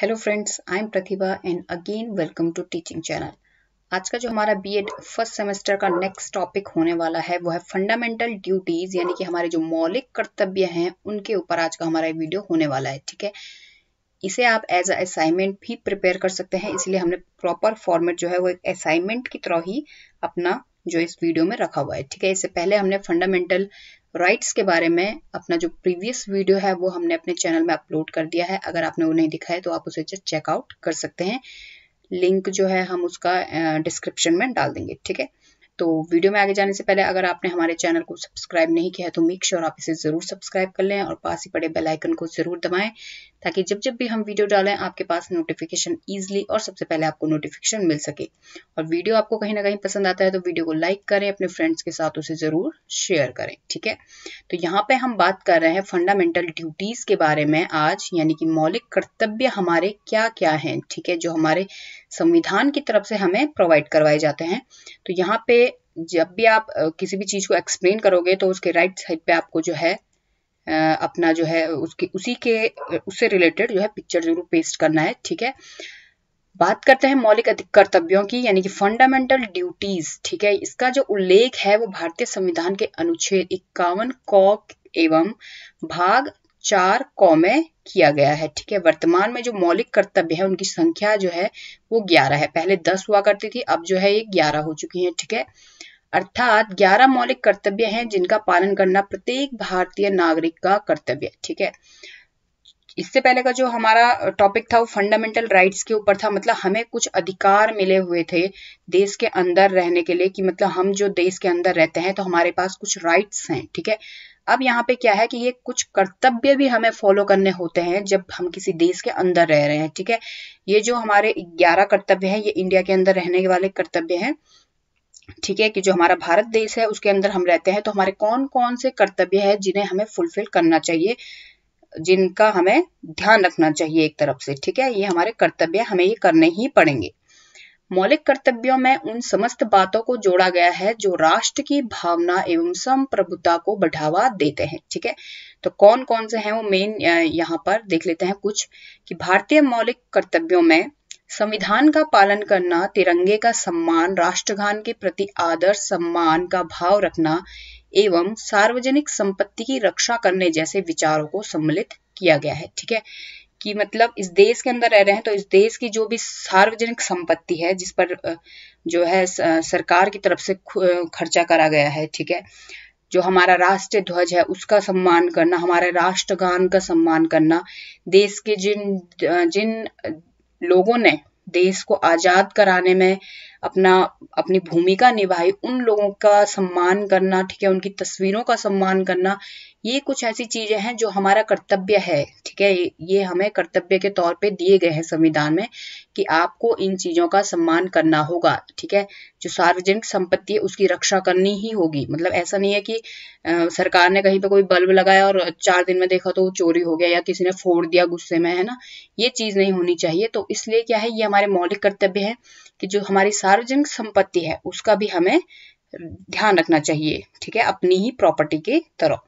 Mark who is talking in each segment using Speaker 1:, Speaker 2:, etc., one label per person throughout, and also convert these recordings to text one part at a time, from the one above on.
Speaker 1: hello friends I am Pratibha and again welcome to teaching channel आज का जो हमारा बीएड फर्स्ट सेमेस्टर का नेक्स्ट टॉपिक होने वाला है वो है फंडामेंटल ड्यूटीज यानी कि हमारे जो मौलिक कर्तव्य हैं उनके ऊपर आज का हमारा वीडियो होने वाला है ठीक है इसे आप एज असाइनमेंट भी प्रिपेयर कर सकते हैं इसलिए हमने प्रॉपर फॉर्मेट जो है वो एक असाइनमेंट की तरह ही अपना जो इस वीडियो में रखा हुआ है ठीक है इससे पहले हमने फंडामेंटल राइट्स के बारे में अपना जो प्रीवियस वीडियो है वो हमने अपने चैनल में अपलोड कर दिया है अगर आपने वो नहीं दिखा है तो आप उसे चेकआउट कर सकते हैं लिंक जो है हम उसका डिस्क्रिप्शन में डाल देंगे ठीक है तो वीडियो में आगे जाने से पहले अगर आपने हमारे चैनल को सब्सक्राइब नहीं किया है तो मेक श्योर आप इसे ज़रूर सब्सक्राइब कर लें और पास ही पड़े बेल आइकन को ज़रूर दबाएं ताकि जब जब भी हम वीडियो डालें आपके पास नोटिफिकेशन ईजिली और सबसे पहले आपको नोटिफिकेशन मिल सके और वीडियो आपको कहीं ना कहीं पसंद आता है तो वीडियो को लाइक करें अपने फ्रेंड्स के साथ उसे ज़रूर शेयर करें ठीक है तो यहाँ पे हम बात कर रहे हैं फंडामेंटल ड्यूटीज़ के बारे में आज यानी कि मौलिक कर्तव्य हमारे क्या क्या हैं ठीक है जो हमारे संविधान की तरफ से हमें प्रोवाइड करवाए जाते हैं तो यहाँ पे जब भी आप किसी भी चीज़ को एक्सप्लेन करोगे तो उसके राइट साइड पे आपको जो है अपना जो है उसके उसी के उससे रिलेटेड जो है पिक्चर जरूर पेस्ट करना है ठीक है बात करते हैं मौलिक कर्तव्यों की यानी कि फंडामेंटल ड्यूटीज ठीक है इसका जो उल्लेख है वो भारतीय संविधान के अनुच्छेद इक्यावन कॉक एवं भाग चार कौ में किया गया है ठीक है वर्तमान में जो मौलिक कर्तव्य है उनकी संख्या जो है वो ग्यारह है पहले दस हुआ करती थी अब जो है ये ग्यारह हो चुकी है ठीक है अर्थात ग्यारह मौलिक कर्तव्य हैं जिनका पालन करना प्रत्येक भारतीय नागरिक का कर्तव्य है ठीक है इससे पहले का जो हमारा टॉपिक था वो फंडामेंटल राइट्स के ऊपर था मतलब हमें कुछ अधिकार मिले हुए थे देश के अंदर रहने के लिए कि मतलब हम जो देश के अंदर रहते हैं तो हमारे पास कुछ राइट्स हैं ठीक है अब यहाँ पे क्या है कि ये कुछ कर्तव्य भी हमें फॉलो करने होते हैं जब हम किसी देश के अंदर रह रहे हैं ठीक है ये जो हमारे ग्यारह कर्तव्य हैं ये इंडिया के अंदर रहने वाले कर्तव्य हैं ठीक है कि जो हमारा भारत देश है उसके अंदर हम रहते हैं तो हमारे कौन कौन से कर्तव्य है जिन्हें हमें फुलफिल करना चाहिए जिनका हमें ध्यान रखना चाहिए एक तरफ से ठीक है ये हमारे कर्तव्य हमें ये करने ही पड़ेंगे मौलिक कर्तव्यों में उन समस्त बातों को जोड़ा गया है जो राष्ट्र की भावना एवं संप्रभुता को बढ़ावा देते हैं ठीक है तो कौन कौन से हैं वो मेन यहाँ पर देख लेते हैं कुछ कि भारतीय मौलिक कर्तव्यों में संविधान का पालन करना तिरंगे का सम्मान राष्ट्रगान के प्रति आदर सम्मान का भाव रखना एवं सार्वजनिक संपत्ति की रक्षा करने जैसे विचारों को सम्मिलित किया गया है ठीक है कि मतलब इस देश के अंदर रह रहे हैं तो इस देश की जो भी सार्वजनिक संपत्ति है जिस पर जो है सरकार की तरफ से खर्चा करा गया है ठीक है जो हमारा राष्ट्रीय ध्वज है उसका सम्मान करना हमारे राष्ट्रगान का सम्मान करना देश के जिन जिन लोगों ने देश को आजाद कराने में अपना अपनी भूमिका निभाई उन लोगों का सम्मान करना ठीक है उनकी तस्वीरों का सम्मान करना ये कुछ ऐसी चीजें हैं जो हमारा कर्तव्य है ठीक है ये हमें कर्तव्य के तौर पे दिए गए हैं संविधान में कि आपको इन चीजों का सम्मान करना होगा ठीक है जो सार्वजनिक संपत्ति है उसकी रक्षा करनी ही होगी मतलब ऐसा नहीं है कि आ, सरकार ने कहीं पे कोई बल्ब लगाया और चार दिन में देखा तो चोरी हो गया या किसी ने फोड़ दिया गुस्से में है ना ये चीज नहीं होनी चाहिए तो इसलिए क्या है ये हमारे मौलिक कर्तव्य है कि जो हमारी सार्वजनिक संपत्ति है उसका भी हमें ध्यान रखना चाहिए ठीक है अपनी ही प्रॉपर्टी की तरह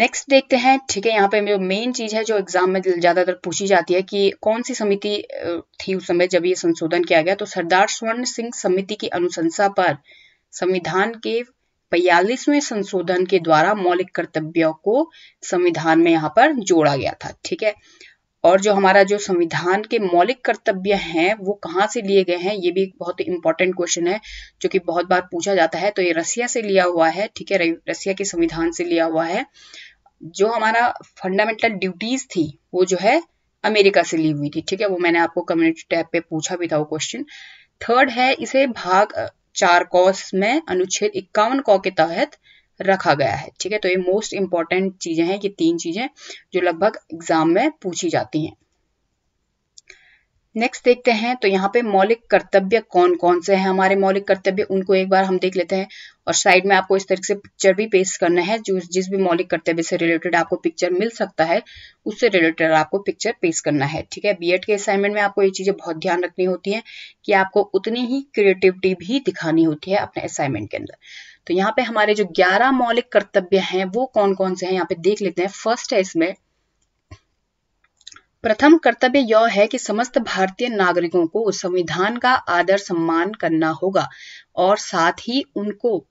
Speaker 1: नेक्स्ट देखते हैं ठीक है यहाँ पे जो मेन चीज है जो एग्जाम में ज्यादातर पूछी जाती है कि कौन सी समिति थी उस समय जब ये संशोधन किया गया तो सरदार स्वर्ण सिंह समिति की अनुशंसा पर संविधान के बयालीसवें संशोधन के द्वारा मौलिक कर्तव्यों को संविधान में यहाँ पर जोड़ा गया था ठीक है और जो हमारा जो संविधान के मौलिक कर्तव्य हैं वो कहाँ से लिए गए हैं ये भी एक बहुत इंपॉर्टेंट क्वेश्चन है जो कि बहुत बार पूछा जाता है तो ये रसिया से लिया हुआ है ठीक है रसिया के संविधान से लिया हुआ है जो हमारा फंडामेंटल ड्यूटीज थी वो जो है अमेरिका से ली हुई थी ठीक है वो मैंने आपको कम्युनिटी टैब पे पूछा भी था वो क्वेश्चन थर्ड है इसे भाग चार कॉस में अनुच्छेद इक्यावन कॉ के तहत रखा गया है ठीक है तो ये मोस्ट इंपॉर्टेंट चीजें हैं ये तीन चीजें जो लगभग एग्जाम में पूछी जाती हैं नेक्स्ट देखते हैं तो यहाँ पे मौलिक कर्तव्य कौन कौन से हैं हमारे मौलिक कर्तव्य उनको एक बार हम देख लेते हैं और साइड में आपको इस तरीके से पिक्चर भी पेस्ट करना है जो जिस भी मौलिक कर्तव्य से रिलेटेड आपको पिक्चर मिल सकता है उससे रिलेटेड आपको पिक्चर पेस्ट करना है ठीक है बीएड के असाइनमेंट में आपको ये चीज़ें बहुत ध्यान रखनी होती है कि आपको उतनी ही क्रिएटिविटी भी दिखानी होती है अपने असाइनमेंट के अंदर तो यहाँ पे हमारे जो ग्यारह मौलिक कर्तव्य हैं वो कौन कौन से हैं यहाँ पे देख लेते हैं फर्स्ट है इसमें प्रथम कर्तव्य यह है कि समस्त भारतीय नागरिकों को संविधान का आदर सम्मान करना होगा और साथ ही उनको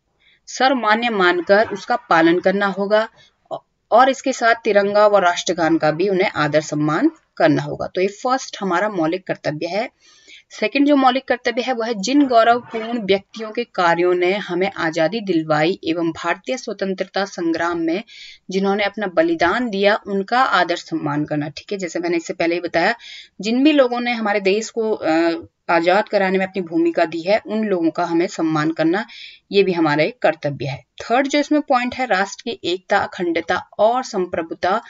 Speaker 1: सर्वमान्य मानकर उसका पालन करना होगा और इसके साथ तिरंगा व राष्ट्रगान का भी उन्हें आदर सम्मान करना होगा तो ये फर्स्ट हमारा मौलिक कर्तव्य है सेकंड जो मौलिक कर्तव्य है वह जिन गौरवपूर्ण व्यक्तियों के कार्यों ने हमें आज़ादी दिलवाई एवं भारतीय स्वतंत्रता संग्राम में जिन्होंने अपना बलिदान दिया उनका आदर सम्मान करना ठीक है जैसे मैंने इससे पहले ही बताया जिन भी लोगों ने हमारे देश को आज़ाद कराने में अपनी भूमिका दी है उन लोगों का हमें सम्मान करना ये भी हमारा एक कर्तव्य है थर्ड जो इसमें पॉइंट है राष्ट्र की एकता अखंडता और संप्रभुता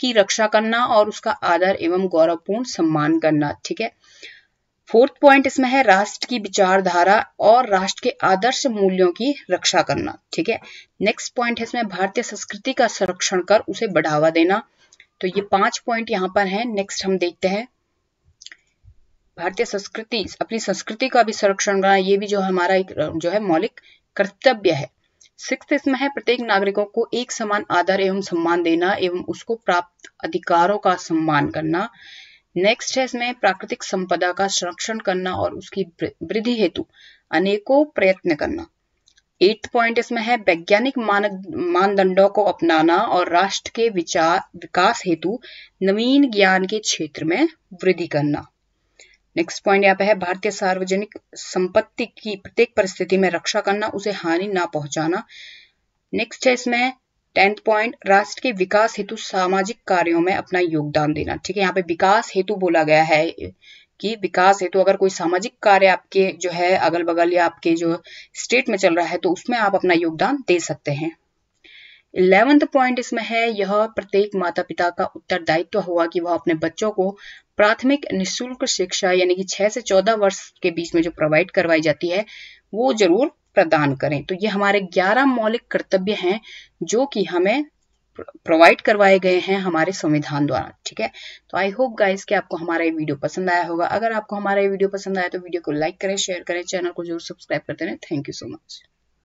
Speaker 1: की रक्षा करना और उसका आदर एवं गौरवपूर्ण सम्मान करना ठीक है फोर्थ पॉइंट इसमें है राष्ट्र की विचारधारा और राष्ट्र के आदर्श मूल्यों की रक्षा करना ठीक है नेक्स्ट पॉइंट है इसमें भारतीय संस्कृति का संरक्षण कर उसे बढ़ावा देना तो ये पांच पॉइंट यहाँ पर है नेक्स्ट हम देखते हैं भारतीय संस्कृति अपनी संस्कृति का भी संरक्षण करना ये भी जो हमारा एक जो है मौलिक कर्तव्य है सिक्स इसमें है प्रत्येक नागरिकों को एक समान आदर एवं सम्मान देना एवं उसको प्राप्त अधिकारों का सम्मान करना नेक्स्ट है इसमें प्राकृतिक संपदा का संरक्षण करना और उसकी वृद्धि हेतु अनेकों प्रयत्न करना एट्थ पॉइंट इसमें है वैज्ञानिक मानक मानदंडों को अपनाना और राष्ट्र के विचार विकास हेतु नवीन ज्ञान के क्षेत्र में वृद्धि करना नेक्स्ट पॉइंट यहाँ पे है भारतीय सार्वजनिक संपत्ति की प्रत्येक परिस्थिति में रक्षा करना उसे हानि ना पहुंचाना नेक्स्ट है इसमें टेंथ पॉइंट राष्ट्र के विकास हेतु सामाजिक कार्यों में अपना योगदान देना ठीक है यहाँ पे विकास हेतु बोला गया है कि विकास हेतु अगर कोई सामाजिक कार्य आपके जो है अगल बगल या आपके जो स्टेट में चल रहा है तो उसमें आप अपना योगदान दे सकते हैं इलेवेंथ पॉइंट इसमें है यह प्रत्येक माता पिता का उत्तरदायित्व तो हुआ कि वह अपने बच्चों को प्राथमिक निःशुल्क शिक्षा यानी कि छह से चौदह वर्ष के बीच में जो प्रोवाइड करवाई जाती है वो जरूर प्रदान करें तो ये हमारे 11 मौलिक कर्तव्य हैं जो कि हमें प्रोवाइड करवाए गए हैं हमारे संविधान द्वारा ठीक है तो आई होप गाइस कि आपको हमारा ये वीडियो पसंद आया होगा अगर आपको हमारा ये वीडियो पसंद आया तो वीडियो को लाइक करें शेयर करें चैनल को जरूर सब्सक्राइब करते रहें थैंक यू सो मच